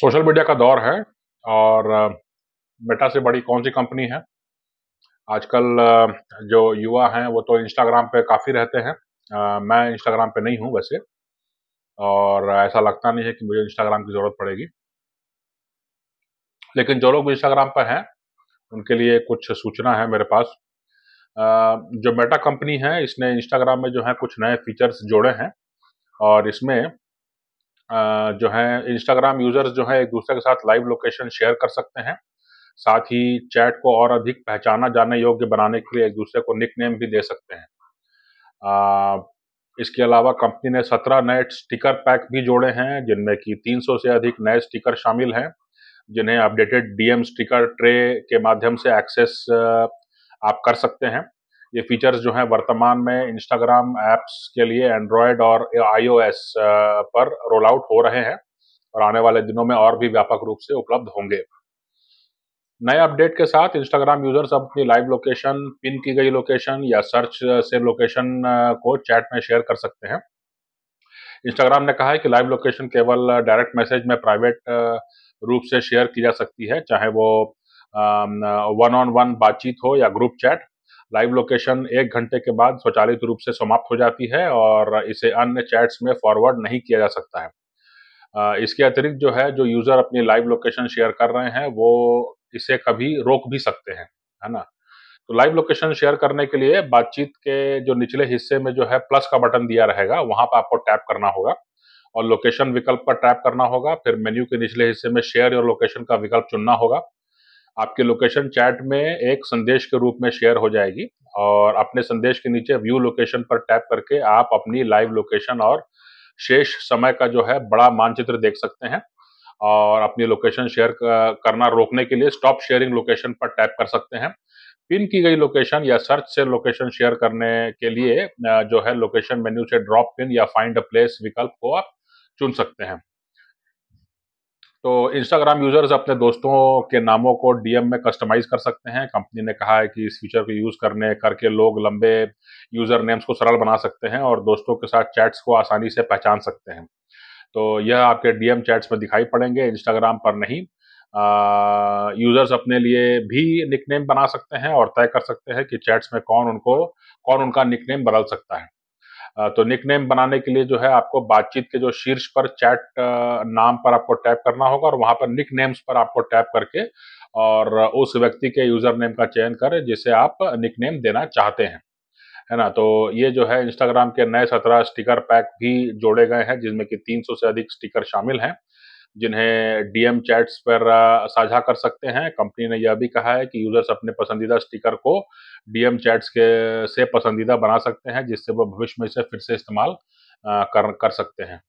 social media का दौर है और मेटा से बड़ी कौन सी कंपनी है आजकल जो युवा हैं वो तो इंस्टाग्राम पे काफ़ी रहते हैं मैं इंस्टाग्राम पे नहीं हूँ वैसे और ऐसा लगता नहीं है कि मुझे इंस्टाग्राम की ज़रूरत पड़ेगी लेकिन जो लोग इंस्टाग्राम पर हैं उनके लिए कुछ सूचना है मेरे पास जो मेटा कंपनी है इसने इंस्टाग्राम में जो है कुछ नए फीचर्स जोड़े हैं और इसमें जो है इंस्टाग्राम यूजर्स जो है एक दूसरे के साथ लाइव लोकेशन शेयर कर सकते हैं साथ ही चैट को और अधिक पहचाना जाने योग्य बनाने के लिए एक दूसरे को निक नेम भी दे सकते हैं आ, इसके अलावा कंपनी ने 17 नए स्टिकर पैक भी जोड़े हैं जिनमें कि 300 से अधिक नए स्टिकर शामिल हैं जिन्हें अपडेटेड डीएम स्टिकर ट्रे के माध्यम से एक्सेस आप कर सकते हैं ये फीचर्स जो हैं वर्तमान में इंस्टाग्राम ऐप्स के लिए एंड्रॉयड और आईओएस पर रोल आउट हो रहे हैं और आने वाले दिनों में और भी व्यापक रूप से उपलब्ध होंगे नए अपडेट के साथ इंस्टाग्राम यूजर्स अब अपनी लाइव लोकेशन पिन की गई लोकेशन या सर्च से लोकेशन को चैट में शेयर कर सकते हैं इंस्टाग्राम ने कहा है कि लाइव लोकेशन केवल डायरेक्ट मैसेज में प्राइवेट रूप से शेयर की जा सकती है चाहे वो वन ऑन वन बातचीत हो या ग्रुप चैट लाइव लोकेशन एक घंटे के बाद स्वचालित रूप से समाप्त हो जाती है और इसे अन्य चैट्स में फॉरवर्ड नहीं किया जा सकता है इसके अतिरिक्त जो है जो यूज़र अपनी लाइव लोकेशन शेयर कर रहे हैं वो इसे कभी रोक भी सकते हैं है ना तो लाइव लोकेशन शेयर करने के लिए बातचीत के जो निचले हिस्से में जो है प्लस का बटन दिया रहेगा वहां पर आपको टैप करना होगा और लोकेशन विकल्प पर टैप करना होगा फिर मेन्यू के निचले हिस्से में शेयर योर लोकेशन का विकल्प चुनना होगा आपके लोकेशन चैट में एक संदेश के रूप में शेयर हो जाएगी और अपने संदेश के नीचे व्यू लोकेशन पर टैप करके आप अपनी लाइव लोकेशन और शेष समय का जो है बड़ा मानचित्र देख सकते हैं और अपनी लोकेशन शेयर करना रोकने के लिए स्टॉप शेयरिंग लोकेशन पर टैप कर सकते हैं पिन की गई लोकेशन या सर्च से लोकेशन शेयर करने के लिए जो है लोकेशन मेन्यू से ड्रॉप पिन या फाइंड अ प्लेस विकल्प को आप चुन सकते हैं तो इंस्टाग्राम यूजर्स अपने दोस्तों के नामों को डीएम में कस्टमाइज कर सकते हैं कंपनी ने कहा है कि इस फीचर को यूज करने करके लोग लंबे यूजर नेम्स को सरल बना सकते हैं और दोस्तों के साथ चैट्स को आसानी से पहचान सकते हैं तो यह आपके डीएम चैट्स में दिखाई पड़ेंगे इंस्टाग्राम पर नहीं यूजर्स अपने लिए भी निकनेम बना सकते हैं और तय कर सकते हैं कि चैट्स में कौन उनको कौन उनका निकनेम बदल सकता है तो निक नेम बनाने के लिए जो है आपको बातचीत के जो शीर्ष पर चैट नाम पर आपको टैप करना होगा और वहां पर निक नेम्स पर आपको टैप करके और उस व्यक्ति के यूजर नेम का चयन करें जिसे आप निक नेम देना चाहते हैं है ना तो ये जो है इंस्टाग्राम के नए सत्रह स्टिकर पैक भी जोड़े गए हैं जिसमें कि 300 से अधिक स्टिकर शामिल हैं जिन्हें डीएम चैट्स पर साझा कर सकते हैं कंपनी ने यह भी कहा है कि यूजर्स अपने पसंदीदा स्टिकर को डीएम चैट्स के से पसंदीदा बना सकते हैं जिससे वो भविष्य में इसे फिर से इस्तेमाल कर कर सकते हैं